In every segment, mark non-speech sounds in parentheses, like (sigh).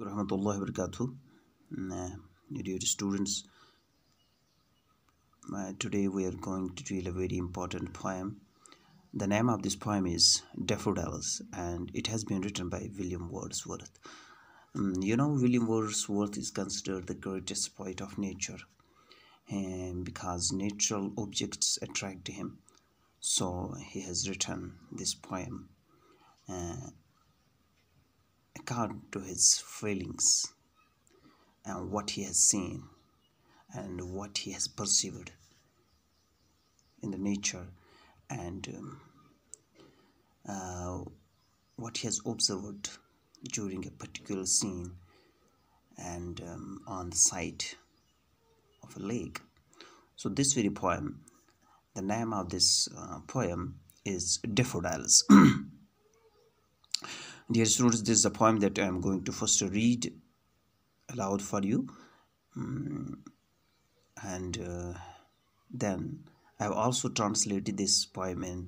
barakatuh uh, dear students uh, today we are going to deal a very important poem the name of this poem is daffodils and it has been written by william wordsworth um, you know william wordsworth is considered the greatest poet of nature um, because natural objects attract him so he has written this poem uh, Account to his feelings and what he has seen and what he has perceived in the nature and um, uh, what he has observed during a particular scene and um, on the site of a lake. So this very poem, the name of this uh, poem is Daffodils. (clears throat) dear students this is a poem that i am going to first read aloud for you mm, and uh, then i have also translated this poem in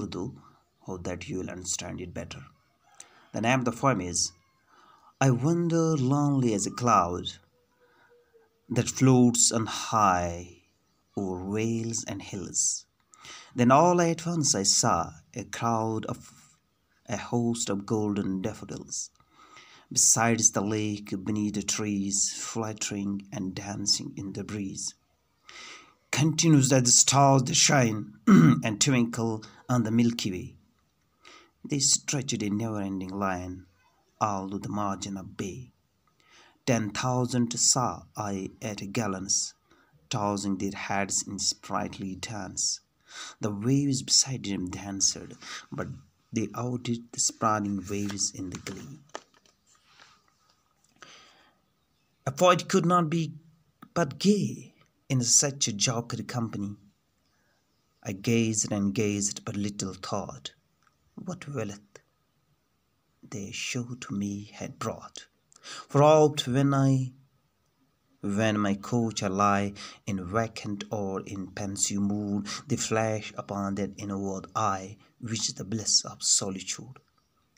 urdu so that you will understand it better the name of the poem is i wander lonely as a cloud that floats on high over vales and hills then all at once i saw a crowd of a host of golden daffodils. Besides the lake, beneath the trees, fluttering and dancing in the breeze. Continues that the stars that shine (clears throat) and twinkle on the Milky Way. They stretched a never ending line all to the margin of bay. Ten thousand saw I at a gallance, tossing their heads in sprightly dance. The waves beside him danced, but they outed the spreading waves in the glee. A poet could not be but gay in such a jockery company. I gazed and gazed, but little thought what wealth they show to me had brought. For oft when I when my coach lie in vacant or in pensive mood, they flash upon that inward eye, which is the bliss of solitude.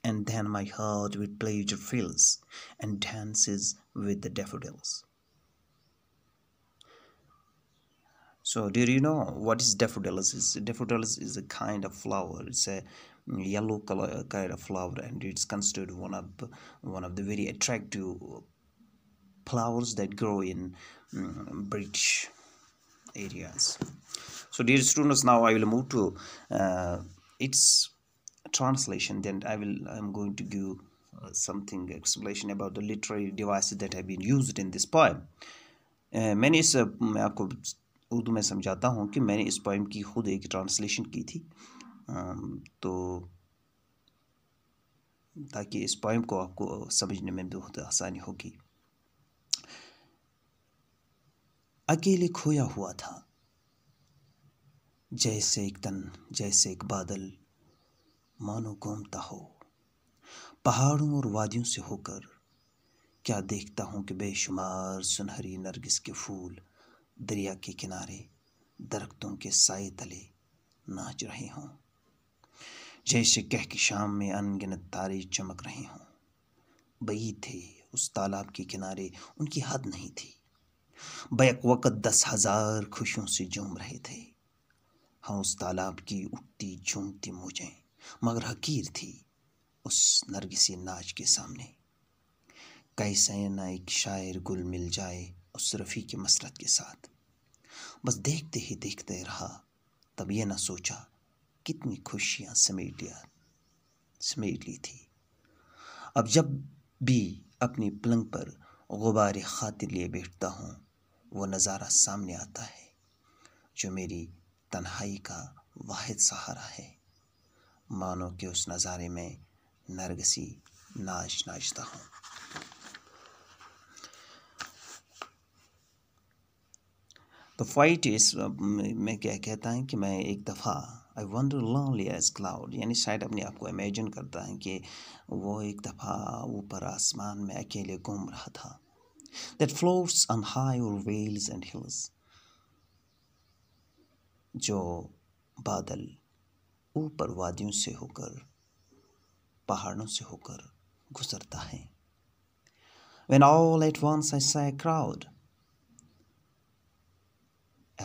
And then my heart with pleasure fills and dances with the daffodils. So, do you know what is daffodils? Is daffodils is a kind of flower. It's a yellow color kind of flower, and it's considered one of one of the very attractive flowers that grow in um, British areas. So dear students, now I will move to uh, its translation. Then I will I'm going to give uh, something explanation about the literary devices that have been used in this poem. मैंने इस मैं आपको उर्दू में समझाता हूँ कि मैंने इस पोइम की खुद एक ट्रांसलेशन की थी तो ताकि इस पोइम को आपको समझने में बहुत आसानी होगी अकेले खोया हुआ था जैसे एक तन जैसे एक बादल मानो घूमता हो पहाड़ों और वादियों से होकर क्या देखता हूँ कि बेशुमार सुनहरी नरगिस के फूल दरिया के किनारे दरख्तों के साय तले नाच रहे हों जैसे कह के शाम में अनगिनत तारे चमक रहे हों बई थे उस तालाब के किनारे उनकी हद नहीं थी बैक वक़्त दस हज़ार खुशियों से झूम रहे थे हाँ उस तालाब की उठती झूमती मुझे मगर हकीर थी उस नरगिसी नाच के सामने कैसे ना एक शायर गुल मिल जाए उस रफ़ी की मसरत के साथ बस देखते ही देखते रहा तब यह ना सोचा कितनी खुशियाँ समेट लिया समेट ली थी अब जब भी अपनी पलंग पर गुबारे खातिर लिए बैठता हूँ वो नज़ारा सामने आता है जो मेरी तन्हाई का वाहिद सहारा है मानो कि उस नज़ारे में नरगसी नाच नाचता हूँ तो फाइट इस मैं क्या कहता है कि मैं एक दफ़ा I wonder lonely as cloud यानी शायद अपने आप को इमेजिन करता है कि वो एक दफ़ा ऊपर आसमान में अकेले घूम रहा था that floats on high or vales and hills जो बादल ऊपर वादियों से होकर पहाड़ों से होकर गुजरता है When all at once I saw a crowd,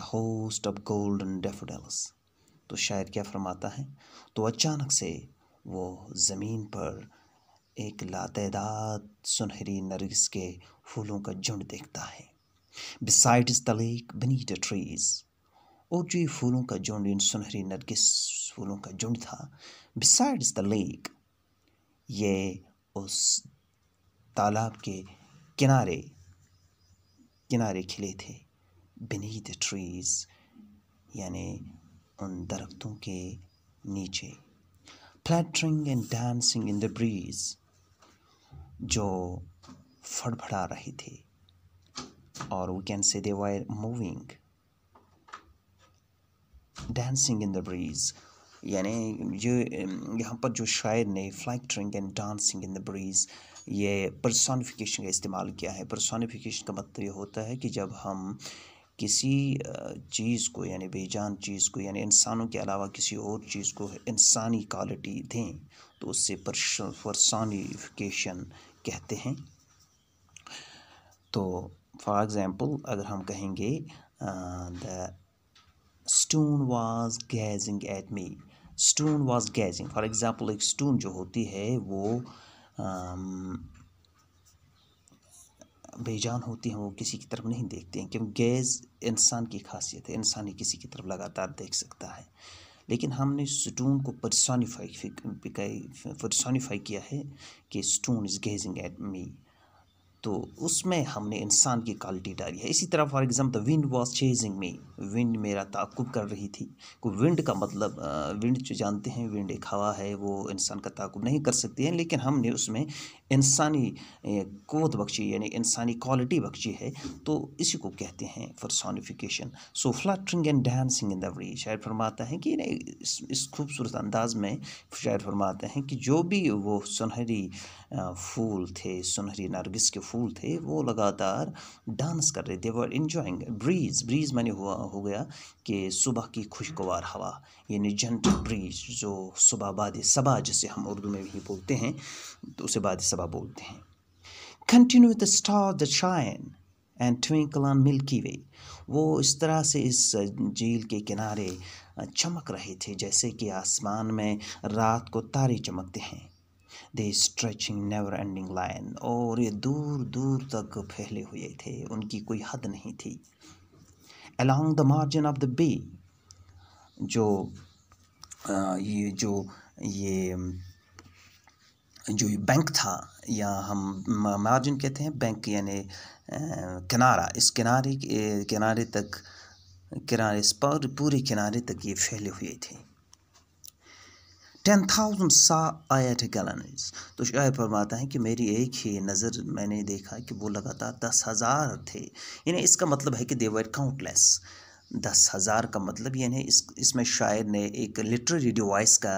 a host of golden daffodils. तो शायद क्या फरमाता है तो अचानक से वो ज़मीन पर एक लातदाद सुनहरी नरगिस के फूलों का झुंड देखता है beside the lake beneath the trees और जो ये फूलों का झुंड इन सुनहरी नरगिस फूलों का झुंड था बिसाइड द लेक ये उस तालाब के किनारे किनारे खिले थे बिनी द ट्रीज़ यानि उन दरख्तों के नीचे fluttering and dancing in the breeze जो फड़फड़ा रहे थे और we can say they were moving dancing in the breeze यानी ये यहाँ पर जो शायर ने fluttering and dancing in the breeze ये परसोनिफिकेशन का इस्तेमाल किया है परसोनिफिकेशन का मतलब ये होता है कि जब हम किसी चीज़ को यानी बेजान चीज़ को यानी इंसानों के अलावा किसी और चीज़ को इंसानी क्वालिटी दें तो उससे परसानीफिकेशन कहते हैं तो फॉर एग्ज़ाम्पल अगर हम कहेंगे the stone was gazing at me stone was gazing for example एक स्टोन जो होती है वो बेजान होती हैं वो किसी की तरफ नहीं देखते हैं क्योंकि गैज़ इंसान की खासियत है इंसान ही किसी की तरफ लगातार देख सकता है लेकिन हमने स्टून को परसोनीफाई परसोनीफाई किया है कि stone is gazing at me तो उसमें हमने इंसान की क्वालिटी डाली है इसी तरह for example wind was chasing me wind मेरा ताकुब कर रही थी को विंड का मतलब विंड जो जानते हैं विंड एक हवा है वो इंसान का ताकुब नहीं कर सकती है लेकिन हमने उसमें इंसानी कोत बख्शी यानी इंसानी क्वालिटी बख्शी है तो इसी को कहते हैं personification so fluttering and dancing in the way शायर फरमाता है कि इस, इस खूबसूरत अंदाज में शायर फरमाते हैं कि जो भी वो सुनहरी फूल थे सुनहरी नरगिस के फूल थे वो लगातार डांस कर रहे थे वर इन्जॉइंग ब्रीज ब्रीज मैंने हुआ हो गया कि सुबह की खुशगवार हवा यानी जेंटल ब्रीज जो सुबह बाद सबा जिसे हम उर्दू में भी बोलते हैं तो उसे बाद सबा बोलते हैं continue the star the shine and twinkle on Milky Way वो इस तरह से इस झील के किनारे चमक रहे थे जैसे कि आसमान में रात को तारे चमकते हैं they stretching never ending line और ये दूर दूर तक फैले हुए थे उनकी कोई हद नहीं थी along the margin of the bay जो ये जो ये जो ये बैंक था या हम मार्जिन कहते हैं बैंक यानी किनारा इस किनारे किनारे तक किनारे इस पर पूरे किनारे तक ये फैले हुए थे टेन थाउजेंड सा आयत है गलानज तो शायर फरमाता है कि मेरी एक ही नज़र मैंने देखा कि वो लगातार दस हज़ार थे यानी इसका मतलब है कि दे वर काउंटलेस दस हज़ार का मतलब यानी इस इसमें शायर ने एक लिटरेरी डिवाइस का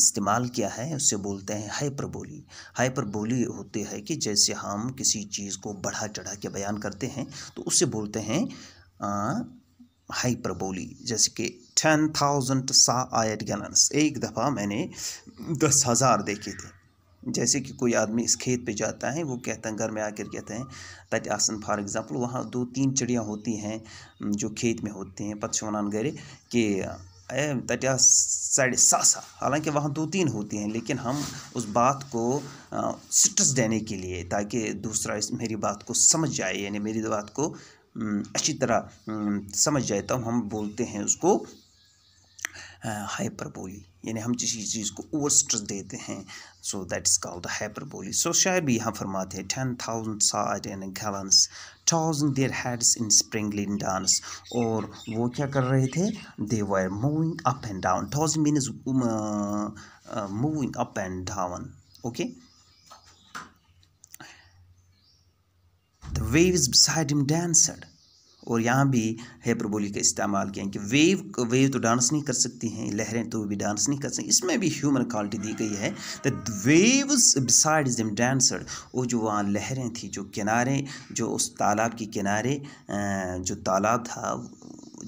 इस्तेमाल किया है उसे बोलते हैं हाइपर बोली हाइपर बोली होती है कि जैसे हम किसी चीज़ को बढ़ा चढ़ा के बयान करते हैं तो उसे बोलते हैं हाइपर बोली जैसे कि टेन थाउजेंड सा आयत गैलन्स एक दफ़ा मैंने दस हज़ार देखे थे जैसे कि कोई आदमी इस खेत पे जाता है वो कहते हैं घर में आकर कहते हैं तथा आसन फॉर एग्ज़ाम्पल वहाँ दो तीन चिड़ियाँ होती हैं जो खेत में होती हैं पत्छ वनान गरे कि तटिया साढ़े सासा हालांकि वहाँ दो तीन होती हैं लेकिन हम उस बात को स्ट्रेस देने के लिए ताकि दूसरा इस मेरी बात को समझ जाए यानी मेरी बात को अच्छी तरह समझ जाए तो हम बोलते हैं उसको हाइपरबोली यानी हम किसी चीज़ को ओवर स्ट्रेस देते हैं so that is called hyperbole so शायर भी यहाँ फरमाते हैं ten thousand side and glance tossing their heads in sprightly dance और वो क्या कर रहे थे they were moving up and down tossing mean is moving up and down okay The waves beside him danced. और यहाँ भी हेपरबोली का इस्तेमाल किया कि वेव वेव तो डांस नहीं कर सकती हैं लहरें तो भी डांस नहीं कर सकती इसमें भी ह्यूमन क्वालिटी दी गई है the waves beside them danced वो जो वहाँ लहरें थी जो किनारे जो उस तालाब के किनारे जो तालाब था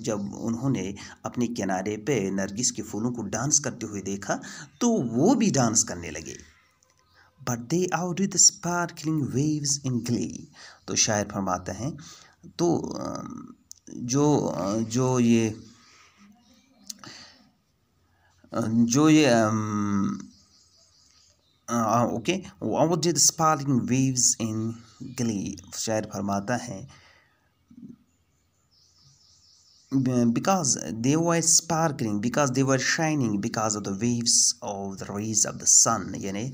जब उन्होंने अपने किनारे पे नरगिस के फूलों को डांस करते हुए देखा तो वो भी डांस करने लगे but they out with sparkling waves in glee तो शायर फरमाते हैं तो जो जो ये जो ये okay outdid sparkling waves in glee शायर फरमाता है because they were sparkling because they were shining because of the waves of the rays of the sun यानी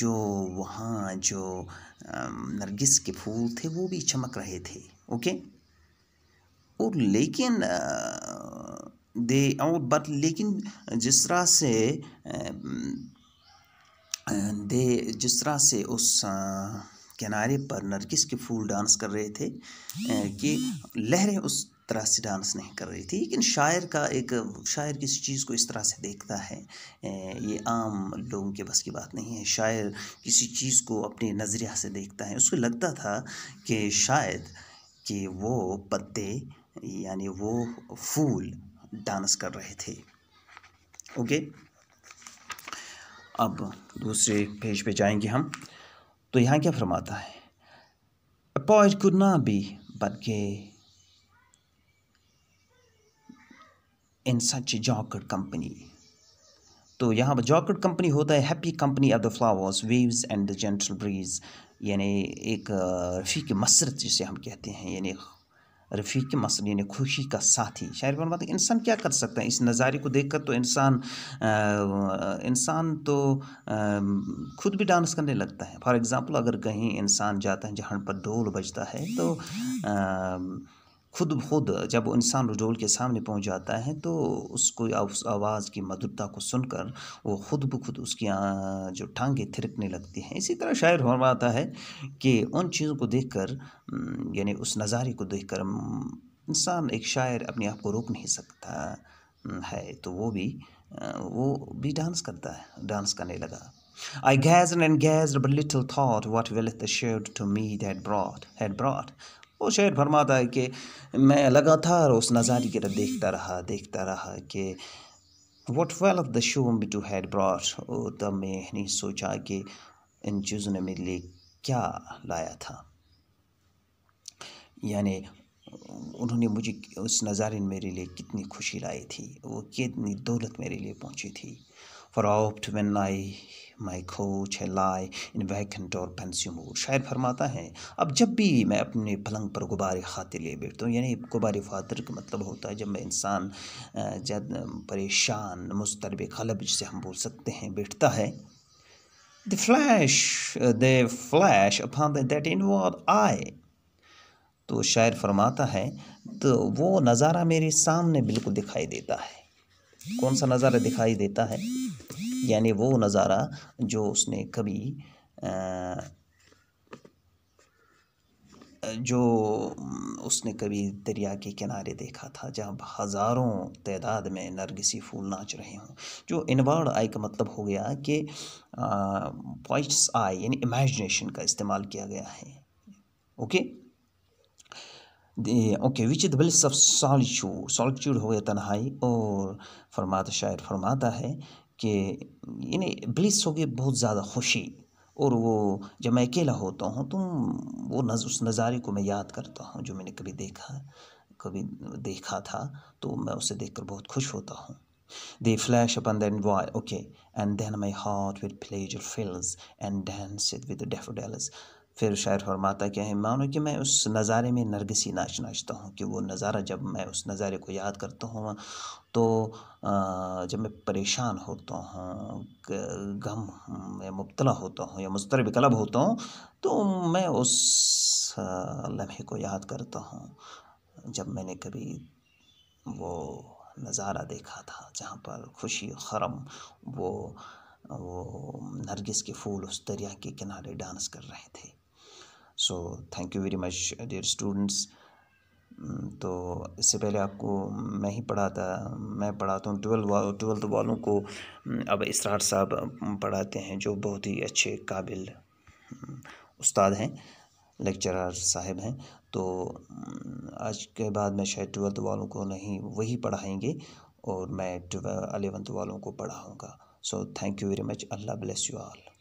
जो वहाँ जो नरगिस के फूल थे वो भी चमक रहे थे ओके और लेकिन दे और बट लेकिन जिस तरह से दे जिस तरह से उस किनारे पर नरगिस के फूल डांस कर रहे थे कि लहरें उस तरह से डांस नहीं कर रही थी लेकिन शायर का एक शायर किसी चीज़ को इस तरह से देखता है ये आम लोगों के बस की बात नहीं है शायर किसी चीज़ को अपने नज़रिया से देखता है उसको लगता था कि शायद कि वो पत्ते यानी वो फूल डांस कर रहे थे ओके अब दूसरे पेज पे जाएंगे हम तो यहाँ क्या फरमाता है poet could not be but gay in such जॉकड company तो यहाँ पर जॉकड कंपनी होता है happy company of the flowers waves and the gentle breeze यानी एक रफ़ी की मसरत जिसे हम कहते हैं यानी रफ़ी की मसरत यानी खुशी का साथी शायर बन बात इंसान क्या कर सकता है इस नज़ारे को देख कर तो इंसान इंसान तो खुद भी डांस करने लगता है फॉर एग्ज़ाम्पल अगर कहीं इंसान जाता है जहाँ पर ढोल बजता है तो आ, खुद खुद जब इंसान नजोल के सामने पहुंच जाता है तो उसको उस आवाज़ की मधुरता को सुनकर वो खुद ब खुद उसकी जो टांगें थिरकने लगती हैं इसी तरह शायर फरमाता है कि उन चीज़ों को देखकर यानी उस नज़ारे को देखकर इंसान एक शायर अपने आप को रोक नहीं सकता है तो वो भी वो भी डांस करता है डांस करने लगा I gazed and gazed, but little thought what wealth assured to me that brought, had brought. वो शेर फरमाता है कि मैं लगा और उस नज़ारे की तरफ देखता रहा देखता रहा कि what wealth of the show to had brought तब मैंने सोचा कि इन चीज़ों ने मेरे लिए क्या लाया था यानी उन्होंने मुझे उस नज़ारे ने मेरे लिए कितनी खुशी लाई थी वो कितनी दौलत मेरे लिए पहुंची थी for oft when lie my couch lie in vacant और कंस्यूमर शायर फरमाता है अब जब भी मैं अपने पलंग पर गुब्बारे खाते लिए बैठता हूँ यानी गुब्बारे फातर का मतलब होता है जब मैं इंसान जद परेशान मुस्तरब खलब जिसे हम बोल सकते हैं बैठता है the flash the flash upon that in eye तो शायर फरमाता है तो वो नज़ारा मेरे सामने बिल्कुल दिखाई देता है कौन सा नज़ारा दिखाई देता है यानी वो नज़ारा जो उसने कभी आ, जो उसने कभी दरिया के किनारे देखा था जहाँ हज़ारों तादाद में नरगसी फूल नाच रहे हों जो इनवर्ड आई का मतलब हो गया कि पॉइट्स आई यानी इमेजिनेशन का इस्तेमाल किया गया है okay okay which is bliss of solitude solitude हो गया तन्हाई और फरमाता शायर फरमाता है कि यानी ब्लिस हो गई बहुत ज़्यादा खुशी और वो जब मैं अकेला होता हूँ तुम वो नज, उस नज़ारे को मैं याद करता हूँ जो मैंने कभी देखा कभी देखा था तो मैं उसे देखकर बहुत खुश होता हूँ they flash upon that eye okay and then my heart with pleasure fills and dances with daffodils फिर शायर फरमाता क्या है मानो कि मैं उस नज़ारे में नरगसी नाच नाचता हूँ कि वो नज़ारा जब मैं उस नज़ारे को याद करता हूँ तो जब मैं परेशान होता हूँ गम में मुबतला होता हूँ या मुस्तरब कलब होता हूँ तो मैं उस लम्हे को याद करता हूँ जब मैंने कभी वो नज़ारा देखा था जहाँ पर खुशी खरम वो वो नरगिस के फूल उस दरिया के किनारे डांस कर रहे थे so thank you very much dear students तो इससे पहले आपको hmm, मैं ही पढ़ाता मैं पढ़ाता हूँ ट्वेल्थ वाल ट्वेल्थ वालों को hmm, अब इसरार साहब hmm, पढ़ाते हैं जो बहुत ही अच्छे काबिल उस्ताद हैं लेक्चरर साहब हैं तो आज के बाद मैं शायद ट्वेल्थ वालों को नहीं वही पढ़ाएंगे और मैं अलेवंथ वालों को पढ़ाऊँगा so thank you very much Allah bless you all